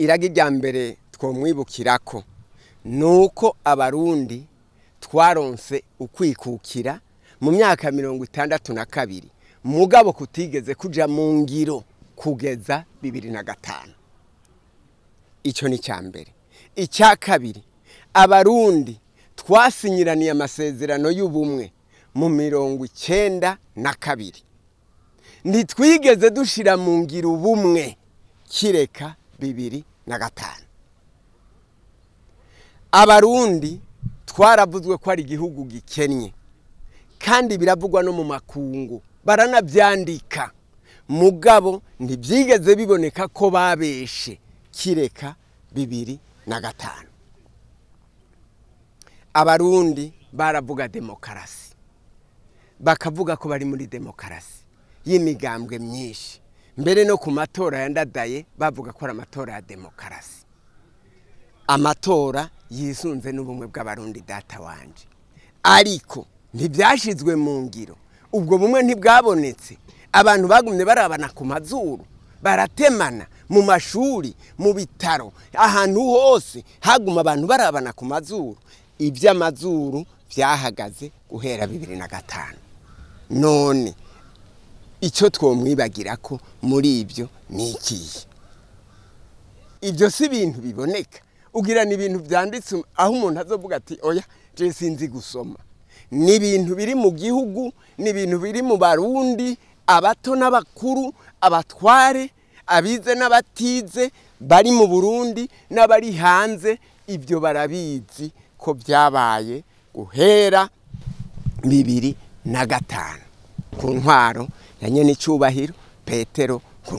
irage rya mbere twamwibukira ko ni uko abarundi twaronse ukwikukira mu myaka mirongo itandatu na kabiri mugabo kutigeze kujya mu ngiro kugeza bibiri na gatanu icyo ni icya mbere icya kabiri abarundi twasinyiraniye amasezerano y'ubumwe mu mirongo icyenda na kabiri ntitwigeze dushyira mu ngiro ubumwe kireka bibiri na gatanu abarundi twaravuzwe ko ari igihugu gikennye kandi biravugwa no mu makungu baranabyandika mugabo ntibyigeze biboneka ko babeshe kireka bibiri na gatanu abarundi baravuga demokarasi bakavuga ko bari muri demokarasi y'imigambwe myinshi mbere no ku matora yandadaye bavuga ko ari amatora ya demokarasi amatora yisunze n'ubumwe bw'abarundi data wanjye ariko ntibyashyizwe mu ngiro ubwo bumwe ntibwabonetse abantu bagumye barabana ku mazuru baratemana mu mashuri mu bitaro ahantu hose haguma abantu barabana ku mazuru iby'amazuru byahagaze guhera bibiri na gatanu none icyo twamwibagira ko muri ibyo ni ikihe ibyo si ibintu biboneka ugira ni ibintu byanditse aho umuntu azovuga ati oya jesi sinzi gusoma ni ibintu biri mu gihugu ni ibintu biri mu barundi abato n'abakuru abatware abize n'abatize bari mu burundi n'abari hanze ibyo barabizi ko byabaye guhera bibiri na gatanu ku ntwaro ya nyenicyubahiro petero ku